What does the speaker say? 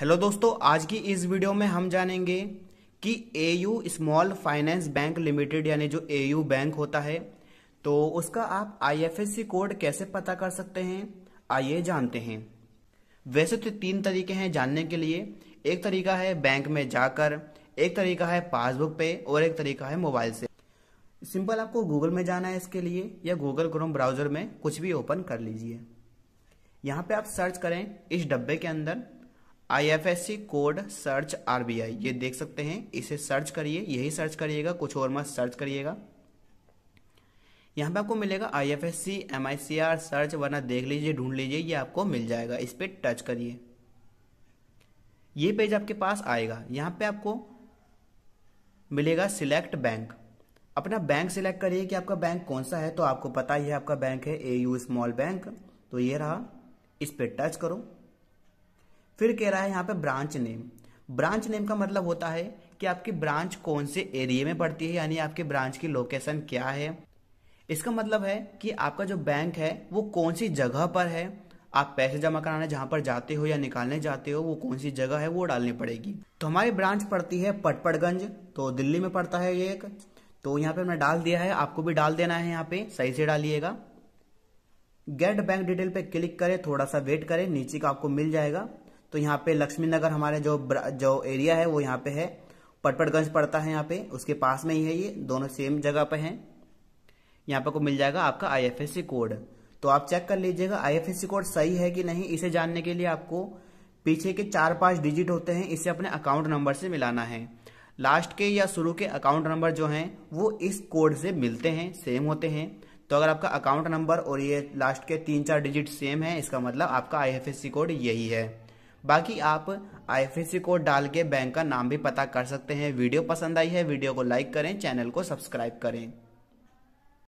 hello दोस्तों आज की इस वीडियो में हम जानेंगे कि A U small finance bank limited यानी जो ए यू बैंक होता है तो उसका आप आईएफएससी कोड कैसे पता कर सकते हैं आइए जानते हैं वैसे तो तीन तरीके हैं जानने के लिए एक तरीका है बैंक में जाकर एक तरीका है पासबुक पे और एक तरीका है मोबाइल से सिंपल आपको गूगल में जाना है इसके लिए या गूगल क्रोम ब्राउजर में कुछ भी ओपन कर लीजिए यहाँ पे आप सर्च करें इस डब्बे के अंदर आईएफएससी कोड सर्च आर ये देख सकते हैं इसे सर्च करिए यही सर्च करिएगा कुछ और मत सर्च करिएगा यहाँ पे आपको मिलेगा I F S C M I C R search वरना देख लीजिए ढूंढ लीजिए ये आपको मिल जाएगा इस पर टच करिए ये पेज आपके पास आएगा यहाँ पे आपको मिलेगा सिलेक्ट बैंक अपना बैंक सिलेक्ट करिए कि आपका बैंक कौन सा है तो आपको पता ही है आपका बैंक है ए यू स्मॉल बैंक तो ये रहा इस पर टच करो फिर कह रहा है यहाँ पे ब्रांच नेम ब्रांच नेम का मतलब होता है कि आपकी ब्रांच कौन से एरिया में पड़ती है यानी आपकी ब्रांच की लोकेशन क्या है इसका मतलब है कि आपका जो बैंक है वो कौन सी जगह पर है आप पैसे जमा कराने जहां पर जाते हो या निकालने जाते हो वो कौन सी जगह है वो डालनी पड़ेगी तो हमारी ब्रांच पड़ती है पटपड़गंज तो दिल्ली में पड़ता है ये एक तो यहाँ पे हमने डाल दिया है आपको भी डाल देना है यहाँ पे सही से डालिएगा गेट बैंक डिटेल पे क्लिक करें थोड़ा सा वेट करें नीचे का आपको मिल जाएगा तो यहाँ पे लक्ष्मी नगर हमारे जो जो एरिया है वो यहाँ पे है पटपटगंज पड़ता है यहाँ पे उसके पास में ही है ये दोनों सेम जगह पे हैं यहाँ पे को मिल जाएगा आपका आई कोड तो आप चेक कर लीजिएगा आई कोड सही है कि नहीं इसे जानने के लिए आपको पीछे के चार पांच डिजिट होते हैं इसे अपने अकाउंट नंबर से मिलाना है लास्ट के या शुरू के अकाउंट नंबर जो हैं वो इस कोड से मिलते हैं सेम होते हैं तो अगर आपका अकाउंट नंबर और ये लास्ट के तीन चार डिजिट सेम है इसका मतलब आपका आई कोड यही है बाकी आप आईएफएससी कोड डाल के बैंक का नाम भी पता कर सकते हैं वीडियो पसंद आई है वीडियो को लाइक करें चैनल को सब्सक्राइब करें